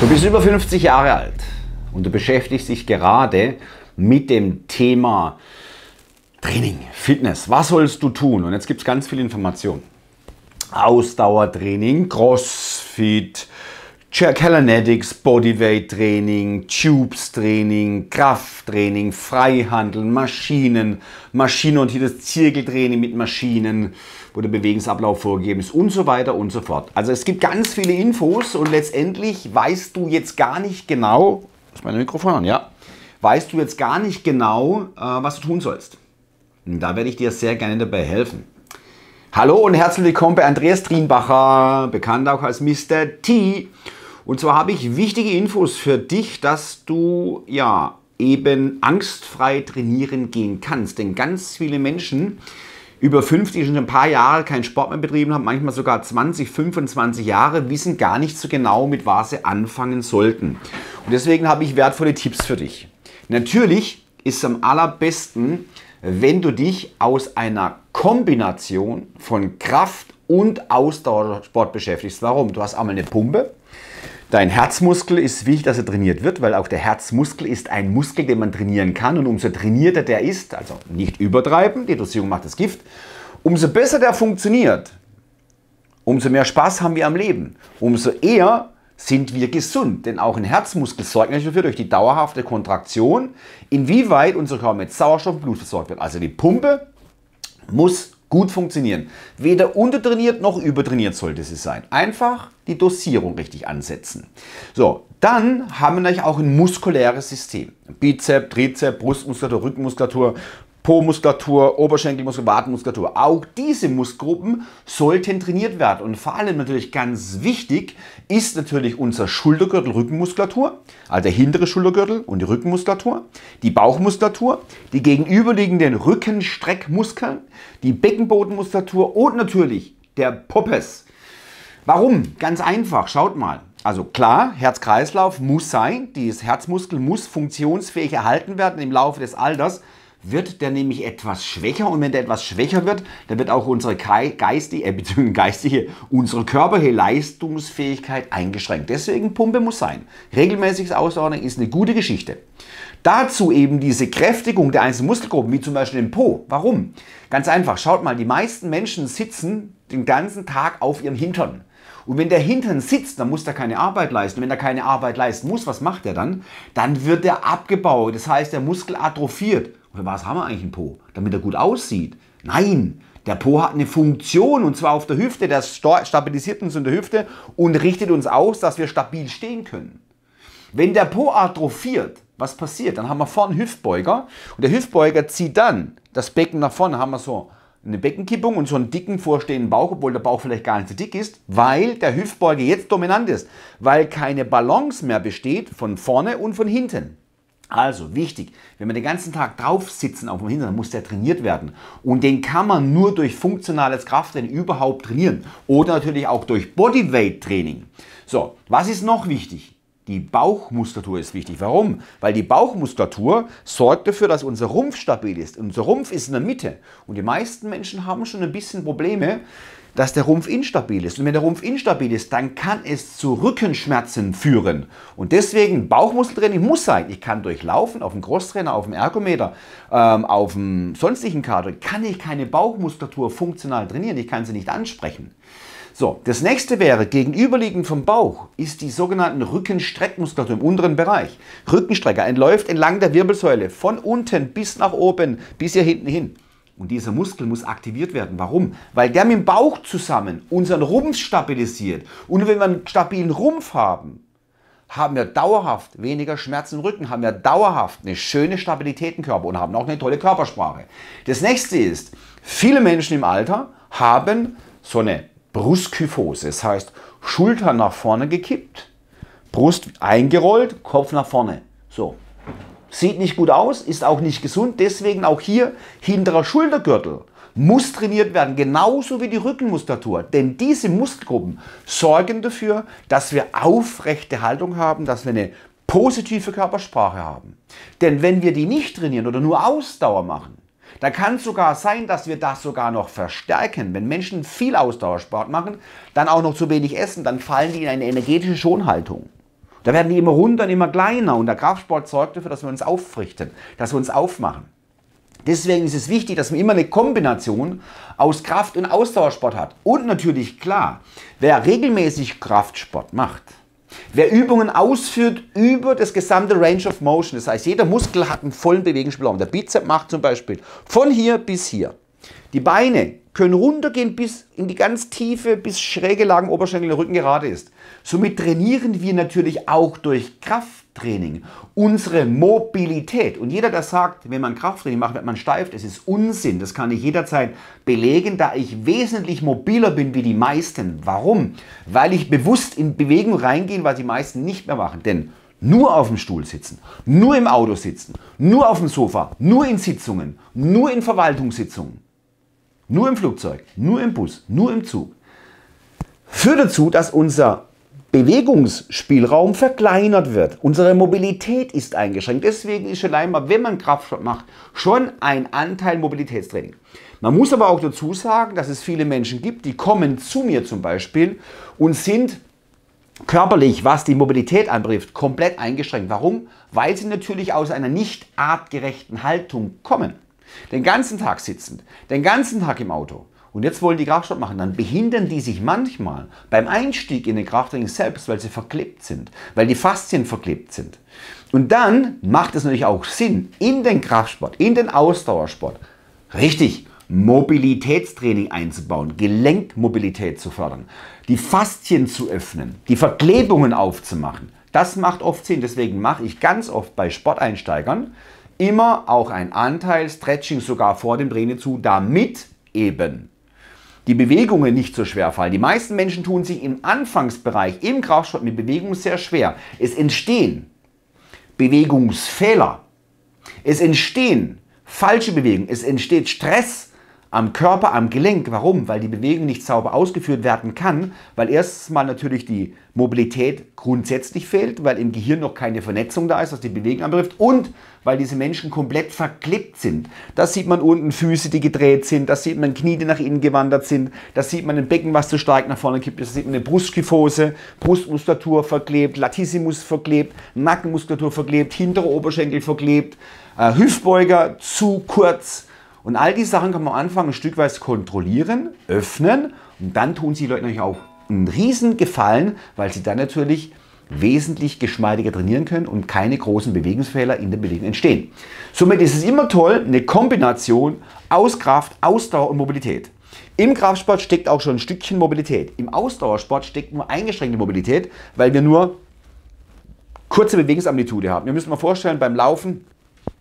Du bist über 50 Jahre alt und du beschäftigst dich gerade mit dem Thema Training, Fitness. Was sollst du tun? Und jetzt gibt es ganz viel Information. Ausdauertraining, Crossfit, Callanetics, Bodyweight Training, Tubes Training, Krafttraining, Freihandeln, Maschinen, und hier das Zirkeltraining mit Maschinen, wo der Bewegungsablauf vorgegeben ist und so weiter und so fort. Also es gibt ganz viele Infos und letztendlich weißt du jetzt gar nicht genau, ist mein Mikrofon an, ja, weißt du jetzt gar nicht genau, äh, was du tun sollst. Und da werde ich dir sehr gerne dabei helfen. Hallo und herzlich willkommen bei Andreas Trienbacher, bekannt auch als Mr. T. Und zwar habe ich wichtige Infos für dich, dass du ja eben angstfrei trainieren gehen kannst. Denn ganz viele Menschen über 50, die schon ein paar Jahre keinen Sport mehr betrieben haben, manchmal sogar 20, 25 Jahre, wissen gar nicht so genau, mit was sie anfangen sollten. Und deswegen habe ich wertvolle Tipps für dich. Natürlich ist es am allerbesten, wenn du dich aus einer Kombination von Kraft und Ausdauersport beschäftigst. Warum? Du hast einmal eine Pumpe, Dein Herzmuskel ist wichtig, dass er trainiert wird, weil auch der Herzmuskel ist ein Muskel, den man trainieren kann. Und umso trainierter der ist, also nicht übertreiben, die Dosierung macht das Gift, umso besser der funktioniert, umso mehr Spaß haben wir am Leben, umso eher sind wir gesund. Denn auch ein Herzmuskel sorgt natürlich dafür durch die dauerhafte Kontraktion, inwieweit unser Körper mit Sauerstoff und Blut versorgt wird. Also die Pumpe muss gut funktionieren. Weder untertrainiert noch übertrainiert sollte sie sein. Einfach die Dosierung richtig ansetzen. So, dann haben wir natürlich auch ein muskuläres System. Bizep, Trizep, Brustmuskulatur, Rückenmuskulatur, Po-Muskulatur, Oberschenkelmuskulatur, Wadenmuskulatur. Auch diese Muskelgruppen sollten trainiert werden. Und vor allem natürlich ganz wichtig ist natürlich unser Schultergürtel, Rückenmuskulatur, also der hintere Schultergürtel und die Rückenmuskulatur, die Bauchmuskulatur, die gegenüberliegenden Rückenstreckmuskeln, die Beckenbodenmuskulatur und natürlich der Poppes. Warum? Ganz einfach, schaut mal. Also klar, Herzkreislauf muss sein, dieses Herzmuskel muss funktionsfähig erhalten werden im Laufe des Alters wird der nämlich etwas schwächer und wenn der etwas schwächer wird, dann wird auch unsere geistige, äh, geistige, unsere körperliche Leistungsfähigkeit eingeschränkt. Deswegen Pumpe muss sein. Regelmäßiges Ausdauern ist eine gute Geschichte. Dazu eben diese Kräftigung der einzelnen Muskelgruppen, wie zum Beispiel den Po. Warum? Ganz einfach, schaut mal, die meisten Menschen sitzen den ganzen Tag auf ihrem Hintern. Und wenn der Hintern sitzt, dann muss er keine Arbeit leisten. Und wenn er keine Arbeit leisten muss, was macht er dann? Dann wird er abgebaut. Das heißt, der Muskel atrophiert. Und was haben wir eigentlich einen Po? Damit er gut aussieht. Nein, der Po hat eine Funktion und zwar auf der Hüfte. Der stabilisiert uns in der Hüfte und richtet uns aus, dass wir stabil stehen können. Wenn der Po atrophiert, was passiert? Dann haben wir vorne einen Hüftbeuger und der Hüftbeuger zieht dann das Becken nach vorne. Dann haben wir so eine Beckenkippung und so einen dicken vorstehenden Bauch, obwohl der Bauch vielleicht gar nicht so dick ist, weil der Hüftbeuger jetzt dominant ist, weil keine Balance mehr besteht von vorne und von hinten. Also wichtig, wenn wir den ganzen Tag drauf sitzen auf dem Hintern, muss der trainiert werden. Und den kann man nur durch funktionales Krafttraining überhaupt trainieren. Oder natürlich auch durch Bodyweight-Training. So, was ist noch wichtig? Die Bauchmuskulatur ist wichtig. Warum? Weil die Bauchmuskulatur sorgt dafür, dass unser Rumpf stabil ist. Unser Rumpf ist in der Mitte. Und die meisten Menschen haben schon ein bisschen Probleme, dass der Rumpf instabil ist. Und wenn der Rumpf instabil ist, dann kann es zu Rückenschmerzen führen. Und deswegen Bauchmuskeltraining muss sein. Ich kann durchlaufen auf dem Crosstrainer, auf dem Ergometer, ähm, auf dem sonstigen Kader, kann ich keine Bauchmuskulatur funktional trainieren. Ich kann sie nicht ansprechen. So, das nächste wäre, gegenüberliegend vom Bauch ist die sogenannten Rückenstreckmuskulatur im unteren Bereich. Rückenstrecker entläuft entlang der Wirbelsäule von unten bis nach oben, bis hier hinten hin. Und dieser Muskel muss aktiviert werden. Warum? Weil der mit dem Bauch zusammen unseren Rumpf stabilisiert. Und wenn wir einen stabilen Rumpf haben, haben wir dauerhaft weniger Schmerzen im Rücken, haben wir dauerhaft eine schöne Stabilität im Körper und haben auch eine tolle Körpersprache. Das nächste ist, viele Menschen im Alter haben so eine Brustkyphose. Das heißt, Schultern nach vorne gekippt, Brust eingerollt, Kopf nach vorne. So. Sieht nicht gut aus, ist auch nicht gesund. Deswegen auch hier hinterer Schultergürtel muss trainiert werden, genauso wie die Rückenmuskulatur. Denn diese Muskelgruppen sorgen dafür, dass wir aufrechte Haltung haben, dass wir eine positive Körpersprache haben. Denn wenn wir die nicht trainieren oder nur Ausdauer machen, da kann es sogar sein, dass wir das sogar noch verstärken. Wenn Menschen viel Ausdauersport machen, dann auch noch zu wenig essen, dann fallen die in eine energetische Schonhaltung. Da werden die immer runter und immer kleiner. Und der Kraftsport sorgt dafür, dass wir uns aufrichten, dass wir uns aufmachen. Deswegen ist es wichtig, dass man immer eine Kombination aus Kraft- und Ausdauersport hat. Und natürlich klar, wer regelmäßig Kraftsport macht, Wer Übungen ausführt über das gesamte Range of Motion, das heißt, jeder Muskel hat einen vollen Bewegungsspielraum. Der Bizep macht zum Beispiel von hier bis hier. Die Beine können runtergehen bis in die ganz tiefe, bis schräge Lagen Oberschenkel und Rücken gerade ist. Somit trainieren wir natürlich auch durch Kraft Krafttraining, unsere Mobilität. Und jeder, der sagt, wenn man Krafttraining macht, wird man steif, das ist Unsinn. Das kann ich jederzeit belegen, da ich wesentlich mobiler bin wie die meisten. Warum? Weil ich bewusst in Bewegung reingehe, was die meisten nicht mehr machen. Denn nur auf dem Stuhl sitzen, nur im Auto sitzen, nur auf dem Sofa, nur in Sitzungen, nur in Verwaltungssitzungen, nur im Flugzeug, nur im Bus, nur im Zug, führt dazu, dass unser Bewegungsspielraum verkleinert wird. Unsere Mobilität ist eingeschränkt. Deswegen ist schon einmal, wenn man Kraftsport macht, schon ein Anteil Mobilitätstraining. Man muss aber auch dazu sagen, dass es viele Menschen gibt, die kommen zu mir zum Beispiel und sind körperlich, was die Mobilität anbetrifft, komplett eingeschränkt. Warum? Weil sie natürlich aus einer nicht artgerechten Haltung kommen. Den ganzen Tag sitzend, den ganzen Tag im Auto, und jetzt wollen die Kraftsport machen. Dann behindern die sich manchmal beim Einstieg in den Krafttraining selbst, weil sie verklebt sind, weil die Faszien verklebt sind. Und dann macht es natürlich auch Sinn, in den Kraftsport, in den Ausdauersport, richtig Mobilitätstraining einzubauen, Gelenkmobilität zu fördern, die Faszien zu öffnen, die Verklebungen aufzumachen. Das macht oft Sinn. Deswegen mache ich ganz oft bei Sporteinsteigern immer auch einen Anteil Stretching sogar vor dem Training zu, damit eben die Bewegungen nicht so schwer fallen. Die meisten Menschen tun sich im Anfangsbereich im Kraftsport mit Bewegung sehr schwer. Es entstehen Bewegungsfehler. Es entstehen falsche Bewegungen. Es entsteht Stress am Körper, am Gelenk. Warum? Weil die Bewegung nicht sauber ausgeführt werden kann, weil erstens mal natürlich die Mobilität grundsätzlich fehlt, weil im Gehirn noch keine Vernetzung da ist, was die Bewegung anbetrifft und weil diese Menschen komplett verklebt sind. Da sieht man unten Füße, die gedreht sind, da sieht man Knie, die nach innen gewandert sind, da sieht man ein Becken, was zu stark nach vorne kippt, da sieht man eine Brustkyphose, Brustmuskulatur verklebt, Latissimus verklebt, Nackenmuskulatur verklebt, hintere Oberschenkel verklebt, äh, Hüftbeuger zu kurz, verklebt. Und all diese Sachen kann man am Anfang ein Stück weit kontrollieren, öffnen und dann tun sie Leuten natürlich auch einen riesen Gefallen, weil sie dann natürlich wesentlich geschmeidiger trainieren können und keine großen Bewegungsfehler in den Bewegungen entstehen. Somit ist es immer toll, eine Kombination aus Kraft, Ausdauer und Mobilität. Im Kraftsport steckt auch schon ein Stückchen Mobilität. Im Ausdauersport steckt nur eingeschränkte Mobilität, weil wir nur kurze Bewegungsamplitude haben. Wir müssen mal vorstellen, beim Laufen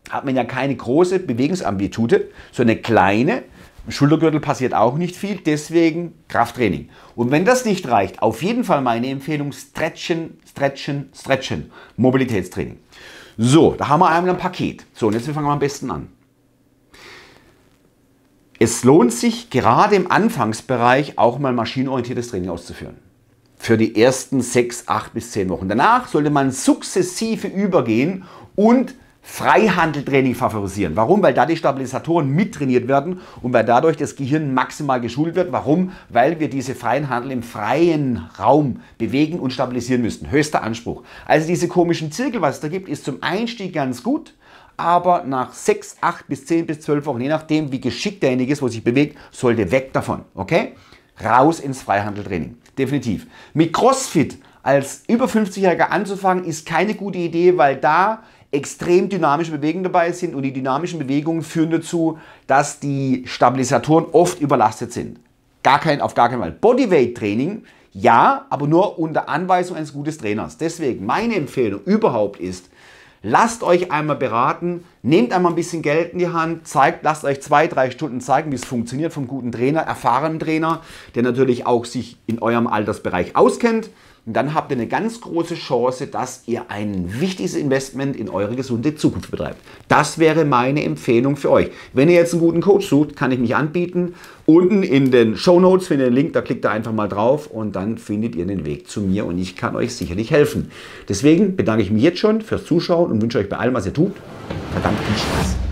hat man ja keine große Bewegungsamplitude, so eine kleine. Im Schultergürtel passiert auch nicht viel, deswegen Krafttraining. Und wenn das nicht reicht, auf jeden Fall meine Empfehlung, stretchen, stretchen, stretchen. Mobilitätstraining. So, da haben wir einmal ein Paket. So, und jetzt fangen wir am besten an. Es lohnt sich, gerade im Anfangsbereich auch mal maschinenorientiertes Training auszuführen. Für die ersten sechs, acht bis zehn Wochen. Danach sollte man sukzessive übergehen und Freihandeltraining favorisieren. Warum? Weil da die Stabilisatoren mittrainiert werden und weil dadurch das Gehirn maximal geschult wird. Warum? Weil wir diese freien Handel im freien Raum bewegen und stabilisieren müssten. Höchster Anspruch. Also diese komischen Zirkel, was es da gibt, ist zum Einstieg ganz gut, aber nach 6, 8 bis 10 bis 12 Wochen, je nachdem wie geschickt derjenige ist, wo sich bewegt, sollte weg davon. Okay? Raus ins Freihandeltraining. Definitiv. Mit CrossFit als über 50-Jähriger anzufangen, ist keine gute Idee, weil da extrem dynamische Bewegungen dabei sind und die dynamischen Bewegungen führen dazu, dass die Stabilisatoren oft überlastet sind. Gar kein, auf gar keinen Fall. Bodyweight-Training, ja, aber nur unter Anweisung eines guten Trainers. Deswegen meine Empfehlung überhaupt ist, lasst euch einmal beraten, nehmt einmal ein bisschen Geld in die Hand, zeigt, lasst euch zwei, drei Stunden zeigen, wie es funktioniert vom guten Trainer, erfahrenen Trainer, der natürlich auch sich in eurem Altersbereich auskennt. Und dann habt ihr eine ganz große Chance, dass ihr ein wichtiges Investment in eure gesunde Zukunft betreibt. Das wäre meine Empfehlung für euch. Wenn ihr jetzt einen guten Coach sucht, kann ich mich anbieten. Unten in den Show Notes findet ihr einen Link, da klickt ihr einfach mal drauf und dann findet ihr den Weg zu mir und ich kann euch sicherlich helfen. Deswegen bedanke ich mich jetzt schon fürs Zuschauen und wünsche euch bei allem, was ihr tut, verdammt viel Spaß.